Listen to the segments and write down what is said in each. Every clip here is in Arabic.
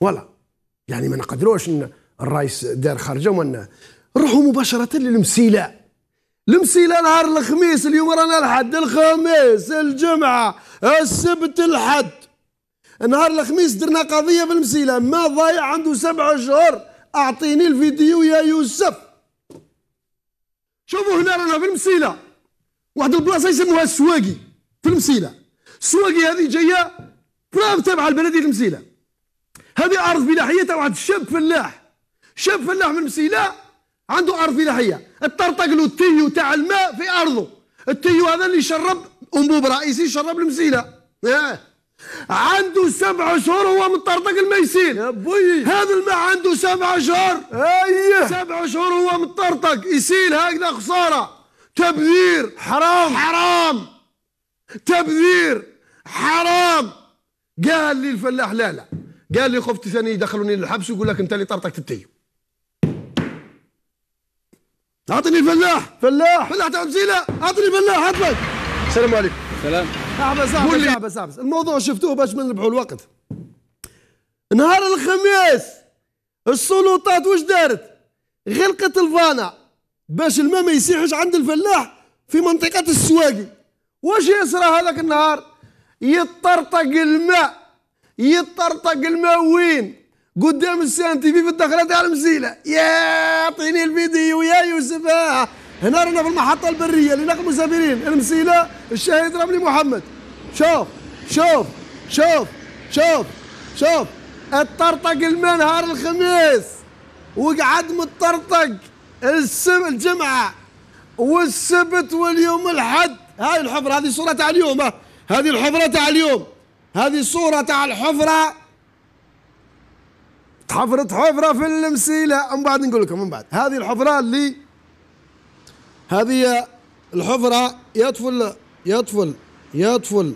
فوالا يعني ما نقدروش الرئيس دار خرجه ومن نروحوا مباشره للمسيله المسيله نهار الخميس اليوم رانا الحد الخميس الجمعه السبت الحد نهار الخميس درنا قضيه في المسيله ما ضايع عنده سبع شهور اعطيني الفيديو يا يوسف شوفوا هنا رانا في المسيله واحد البلاصه يسموها السواقي في المسيله السواقي هذه جايه تبع البلديه المسيله هذه ارض فلاحيه تاع واحد الشاب فلاح شاب فلاح من مسيله عنده ارض فلاحيه اطرطق له التيو تاع الماء في ارضه التيو هذا اللي شرب انبوب رئيسي شرب المسيله آه. عنده سبع شهور هو مطرطق الميسيل هذا الماء عنده سبع شهور ايه سبع شهور هو مطرطق يسيل هكذا خساره تبذير حرام حرام تبذير حرام قال لي الفلاح لا لا قال لي خفت ثاني يدخلوني للحبس ويقول لك انت اللي طرطك تتي اعطني الفلاح فلاح فلاح تاع وسيله اعطني الفلاح عطلك السلام عليكم سلام احبس احبس احبس احبس الموضوع شفتوه باش ما نربحوا الوقت نهار الخميس السلطات واش دارت غلقت الفانا باش الماء ما يسيحش عند الفلاح في منطقه السواقي واش يصرى هذاك النهار يطرطق الماء يطرطق الموين قدام السان تي في في الدخله تاع المسيله اعطيني الفيديو يا يوسف آه. هنا رانا في المحطه البريه اللي نقل مسافرين المسيله الشهيد رملي محمد شوف شوف شوف شوف شوف الطرطق الماء نهار الخميس وقعد مطرطق السم الجمعه والسبت واليوم الحد هاي الحفره هذه الصوره تاع اليوم آه. هذه الحفره تاع اليوم هذه الصورة تاع الحفرة تحفرت حفرة في المسيلة من بعد نقول لكم من بعد هذه الحفرة اللي هذه الحفرة يطفل يطفل يطفل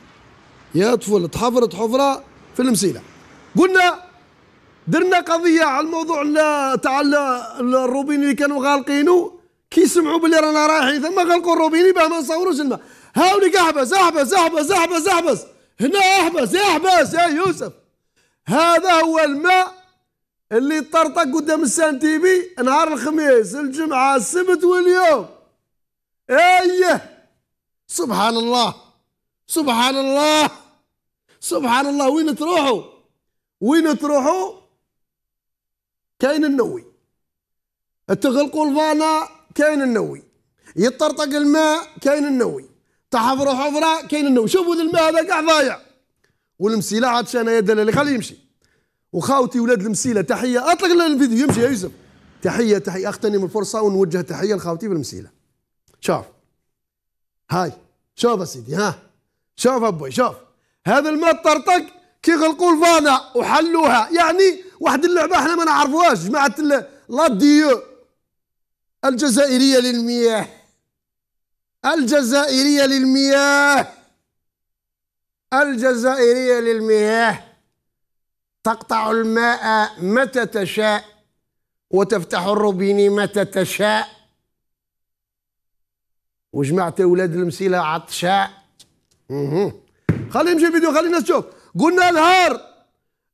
يطفل تحفرت حفرة في المسيلة قلنا درنا قضية على الموضوع تاع الروبيني اللي كانوا غالقينه كي سمعوا بلي رانا رايحين ثم غلقوا الروبيني باه ما نصوروش الماء هاولي قحبس احبس احبس احبس احبس هنا احبس احبس يا يوسف هذا هو الماء اللي طرطق قدام السان تي في نهار الخميس الجمعة السبت واليوم ايه سبحان الله سبحان الله سبحان الله وين تروحوا وين تروحوا كاين النوي تغلقوا الفانا كاين النوي يطرطق الماء كاين النوي تاع روح عمره كاين النوم شوفوا الماء هذا كاع ضايع والمسيله عاد انا يد اللي خليه يمشي وخاوتي ولاد المسيله تحيه اطلق لنا الفيديو يمشي يا يوسف تحيه تحيه اغتنم الفرصه ونوجه تحيه لخاوتي بالمسيله شوف هاي شوف سيدي ها شوف ابوي شوف هذا الماء طرطق كي غلقوا الفانا وحلوها يعني واحد اللعبه احنا ما نعرفوهاش جماعه لا ديو الجزائريه للمياه الجزائرية للمياه الجزائرية للمياه تقطع الماء متى تشاء وتفتح الروبين متى تشاء وجماعة ولاد المسيلة عطشاء خلينا نمشي الفيديو خلينا نشوف قلنا نهار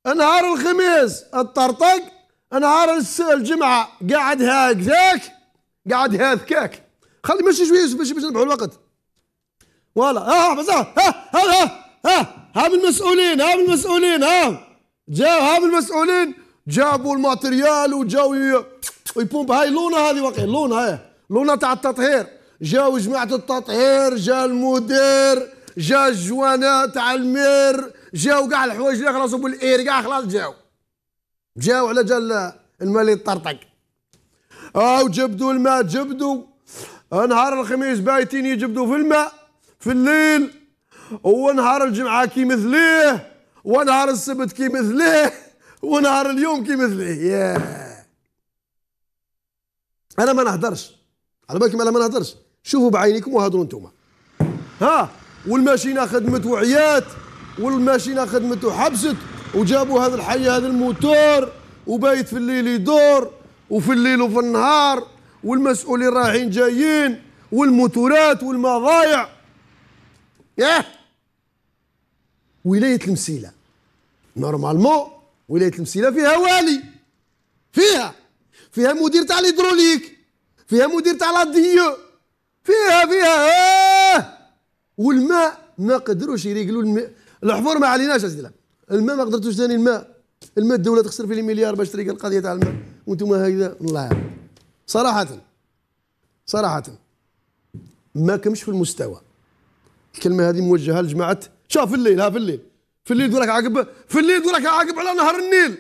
نهار الخميس الطرطق نهار الجمعة قاعد هكذاك قاعد هكذاك خلي ماشي شويه باش باش نربحوا الوقت فوالا ها ها ها ها ها من المسؤولين ها من المسؤولين ها جاو ها من المسؤولين جابوا الماتريال وجاو يبومب هاي لونه هذه واقع لونه هاي لونه تاع التطهير جاو جماعه التطهير جا المدير جا الجوانه تاع المير جاو كاع الحوايج اللي خلصوا بالاير كاع خلاص جاو جاو على جال المالي طرطق او آه، وجبدوا الماء جبدوا نهار الخميس بايتين يجبدوا في الماء في الليل ونهار الجمعة كي مثليه ونهار السبت كي مثليه ونهار اليوم كي مثليه ياه أنا ما نهدرش على بالكم أنا ما نهدرش شوفوا بعينيكم وهضروا انتوما ها والماشينة خدمت وعيات والماشينة خدمت وحبست وجابوا هذا الحي هذا الموتور وبايت في الليل يدور وفي الليل وفي النهار والمسؤولين رايحين جايين والموتورات والمضايع ياه ولايه المسيله نورمالمون ولايه المسيله فيها والي فيها فيها مدير تاع الهيدروليك فيها مدير تاع لا فيها فيها آه والماء ما قدروش يريقلوا الماء الحفور ما عليناش سيدي الماء ما قدرتوش ثاني الماء الماء الدوله تخسر فيه مليار باش تريق القضيه تاع الماء وانتم هكذا الله يعني. صراحة صراحة ما كمش في المستوى الكلمة هذه موجهة لجماعة شاف في الليل ها في الليل في الليل تقول راك عاقب في الليل تقول راك عاقب على نهر النيل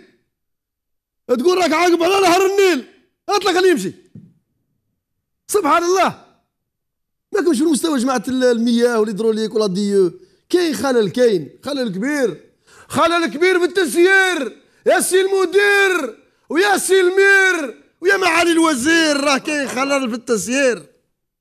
تقول راك عاقب على نهر النيل اطلع خليه يمشي سبحان الله ما كمش في المستوى جماعة المياه والهيدروليك ولا ديو كاين خلل كاين خلل كبير خلل كبير في التسيير يا سي المدير ويا سي المير ويا معالي الوزير راه كاين خلل في التسيير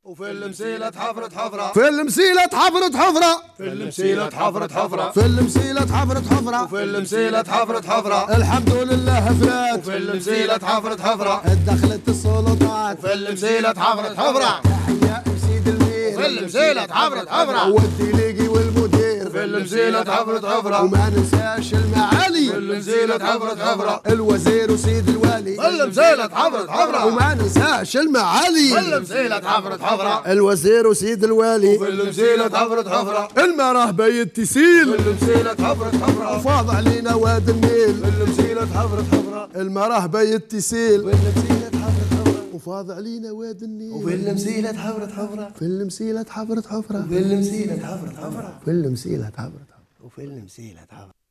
وفي المسيلة تحفرت حفرة في المسيلة تحفرت حفرة في المسيلة تحفرت حفرة في المسيلة تحفرت حفرة في المسيلة تحفرت حفرة الحمد لله فرات في المسيلة تحفرت حفرة دخلت السلطات في المسيلة تحفرت حفرة تحية سيد المير في المسيلة تحفرت حفرة والديليقي والمدير في المسيلة تحفرت حفرة وما ننساش المعالي في المسيلة تحفرت حفرة الوزير وسيد الوزير علي ظل مسيلة حفرة حفرة وما ننساش المعالي ظل مسيلة حفرة حفرة الوزير وسيد الوالي ظل مسيلة حفرة حفرة المراه بيت تسيل ظل مسيلة حفرة حفرة وفاض علينا واد النيل ظل مسيلة حفرة حفرة المراه بيت تسيل ظل حفرة وفاض علينا واد النيل وفي المسيلة حفرة حفرة في المسيلة حفرة حفرة في المسيلة حفرة حفرة في المسيلة حفرة حفرة وفي المسيلة حفرة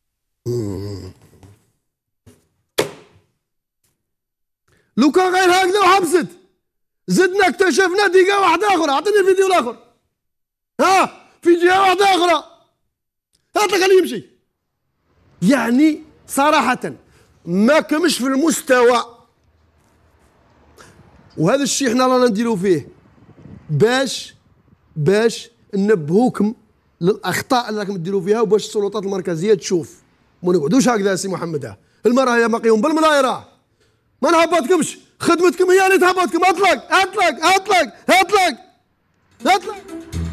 لو كان غير هكذا وحبست زدنا اكتشفنا دقيقة واحدة أخرى أعطيني الفيديو الآخر ها في جهة واحدة أخرى هاتلك خليه يمشي يعني صراحة ما كمش في المستوى وهذا الشيء احنا رانا نديرو فيه باش باش نبهوكم للاخطاء اللي راكم ديروا فيها وباش السلطات المركزيه تشوف ما نقعدوش هكذا سي محمد المراه يا مقيوم بالملايره ما نهبطكمش خدمتكم هي اللي تهبطكم اطلق اطلق اطلق اطلق اطلق